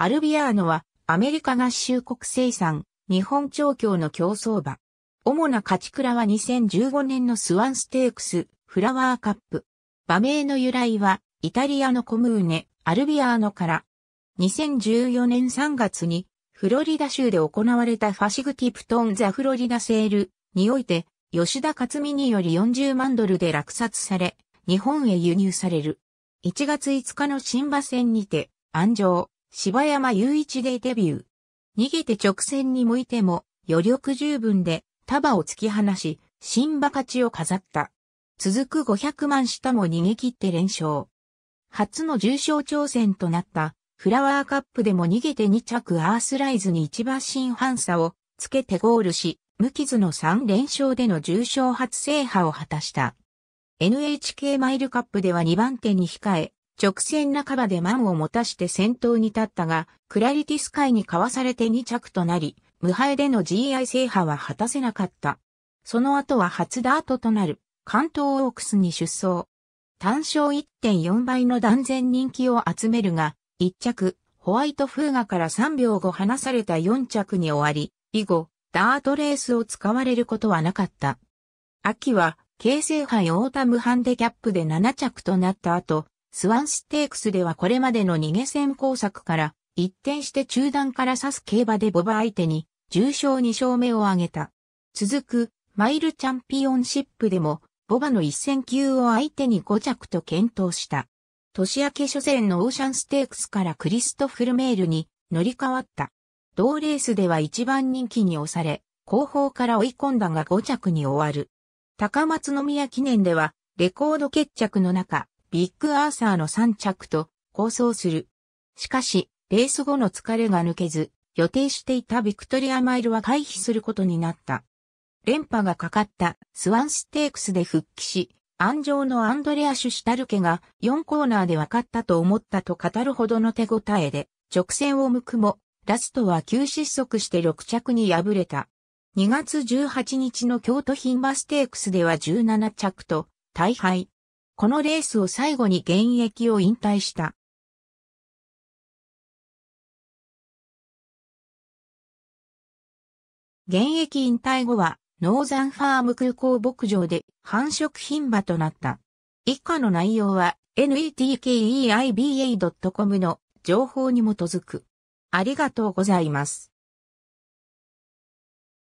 アルビアーノはアメリカ合衆国生産、日本調教の競争馬。主な勝ち倉は2015年のスワンステークス、フラワーカップ。馬名の由来は、イタリアのコムーネ、アルビアーノから。2014年3月に、フロリダ州で行われたファシグティプトン・ザ・フロリダ・セールにおいて、吉田勝美により40万ドルで落札され、日本へ輸入される。1月5日の新馬戦にて、安城、柴山雄一でデビュー。逃げて直線に向いても余力十分で束を突き放し、新馬勝ちを飾った。続く500万下も逃げ切って連勝。初の重賞挑戦となったフラワーカップでも逃げて2着アースライズに1馬身半差をつけてゴールし、無傷の3連勝での重賞初制覇を果たした。NHK マイルカップでは2番手に控え、直線半ばで満を持たして先頭に立ったが、クラリティス海にかわされて2着となり、無敗での GI 制覇は果たせなかった。その後は初ダートとなる、関東オークスに出走。単勝1.4倍の断然人気を集めるが、1着、ホワイトフーガから3秒後離された4着に終わり、以後、ダートレースを使われることはなかった。秋は、京成杯オータムハンデキャップで7着となった後、スワンステークスではこれまでの逃げ戦工作から一転して中段から刺す競馬でボバ相手に重賞2勝目を挙げた。続くマイルチャンピオンシップでもボバの一戦級を相手に5着と検討した。年明け初戦のオーシャンステークスからクリストフルメールに乗り換わった。同レースでは一番人気に押され、後方から追い込んだが5着に終わる。高松宮記念ではレコード決着の中、ビッグアーサーの3着と構想する。しかし、レース後の疲れが抜けず、予定していたビクトリアマイルは回避することになった。連覇がかかったスワンステークスで復帰し、安城のアンドレア・シュシュタルケが4コーナーで分かったと思ったと語るほどの手応えで直線を向くも、ラストは急失速して6着に敗れた。2月18日の京都品馬ステークスでは17着と大敗。このレースを最後に現役を引退した。現役引退後は、ノーザンファーム空港牧場で繁殖牝馬となった。以下の内容は netkeiba.com の情報に基づく。ありがとうございます。